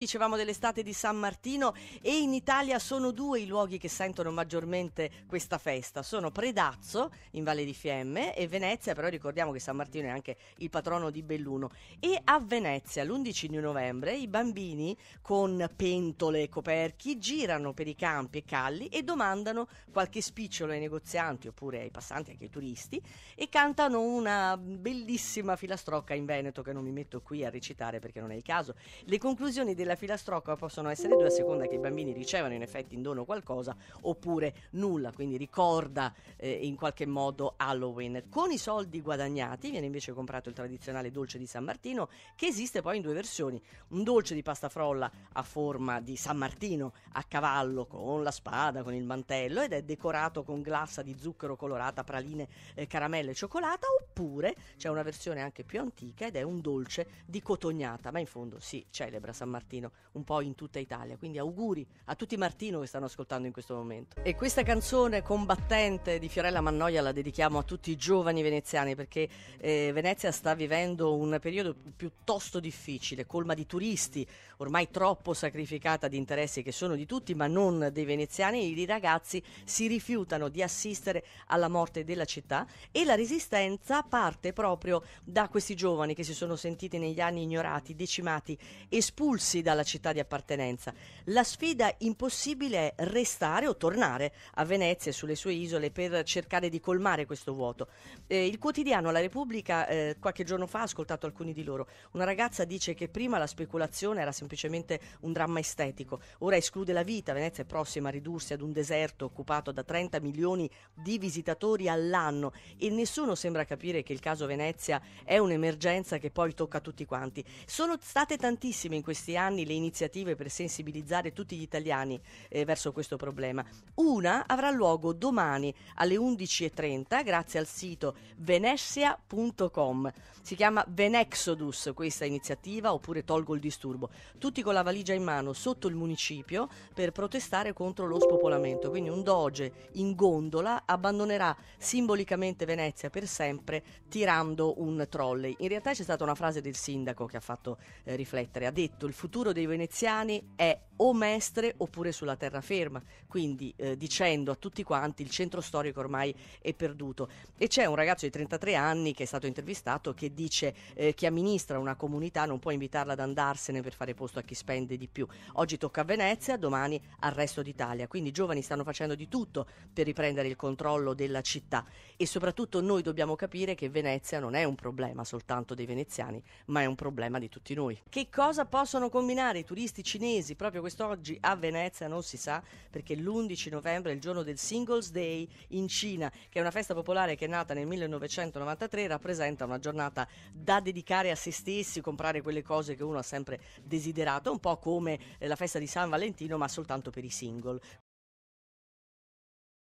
Dicevamo dell'estate di San Martino e in Italia sono due i luoghi che sentono maggiormente questa festa. Sono Predazzo in Valle di Fiemme e Venezia, però ricordiamo che San Martino è anche il patrono di Belluno. E a Venezia l'11 di novembre i bambini con pentole e coperchi girano per i campi e calli e domandano qualche spicciolo ai negozianti oppure ai passanti, anche ai turisti, e cantano una bellissima filastrocca in Veneto che non mi metto qui a recitare perché non è il caso. Le conclusioni della la filastrocca possono essere due a seconda che i bambini ricevano in effetti in dono qualcosa oppure nulla, quindi ricorda eh, in qualche modo Halloween. Con i soldi guadagnati viene invece comprato il tradizionale dolce di San Martino che esiste poi in due versioni, un dolce di pasta frolla a forma di San Martino a cavallo con la spada, con il mantello ed è decorato con glassa di zucchero colorata, praline, eh, caramelle e cioccolata oppure c'è una versione anche più antica ed è un dolce di cotognata, ma in fondo si celebra San Martino Martino un po' in tutta Italia. Quindi auguri a tutti Martino che stanno ascoltando in questo momento. E questa canzone combattente di Fiorella Mannoia la dedichiamo a tutti i giovani veneziani perché eh, Venezia sta vivendo un periodo piuttosto difficile, colma di turisti, ormai troppo sacrificata di interessi che sono di tutti ma non dei veneziani. I ragazzi si rifiutano di assistere alla morte della città e la resistenza parte proprio da questi giovani che si sono sentiti negli anni ignorati, decimati, espulsi da dalla città di appartenenza. La sfida impossibile è restare o tornare a Venezia e sulle sue isole per cercare di colmare questo vuoto. Eh, il quotidiano La Repubblica eh, qualche giorno fa ha ascoltato alcuni di loro. Una ragazza dice che prima la speculazione era semplicemente un dramma estetico, ora esclude la vita. Venezia è prossima a ridursi ad un deserto occupato da 30 milioni di visitatori all'anno e nessuno sembra capire che il caso Venezia è un'emergenza che poi tocca a tutti quanti. Sono state tantissime in questi anni anni le iniziative per sensibilizzare tutti gli italiani eh, verso questo problema. Una avrà luogo domani alle 11.30 grazie al sito venessia.com. Si chiama Venexodus questa iniziativa oppure Tolgo il disturbo. Tutti con la valigia in mano sotto il municipio per protestare contro lo spopolamento. Quindi un doge in gondola abbandonerà simbolicamente Venezia per sempre tirando un trolley. In realtà c'è stata una frase del sindaco che ha fatto eh, riflettere. Ha detto il futuro futuro dei veneziani è o Mestre oppure sulla terraferma, quindi eh, dicendo a tutti quanti il centro storico ormai è perduto. E c'è un ragazzo di 33 anni che è stato intervistato che dice eh, chi amministra una comunità non può invitarla ad andarsene per fare posto a chi spende di più. Oggi tocca a Venezia, domani al resto d'Italia, quindi i giovani stanno facendo di tutto per riprendere il controllo della città e soprattutto noi dobbiamo capire che Venezia non è un problema soltanto dei veneziani, ma è un problema di tutti noi. Che cosa possono combinare i turisti cinesi proprio quest'oggi a Venezia non si sa perché l'11 novembre è il giorno del Singles Day in Cina, che è una festa popolare che è nata nel 1993 rappresenta una giornata da dedicare a se stessi, comprare quelle cose che uno ha sempre desiderato, un po' come la festa di San Valentino ma soltanto per i single.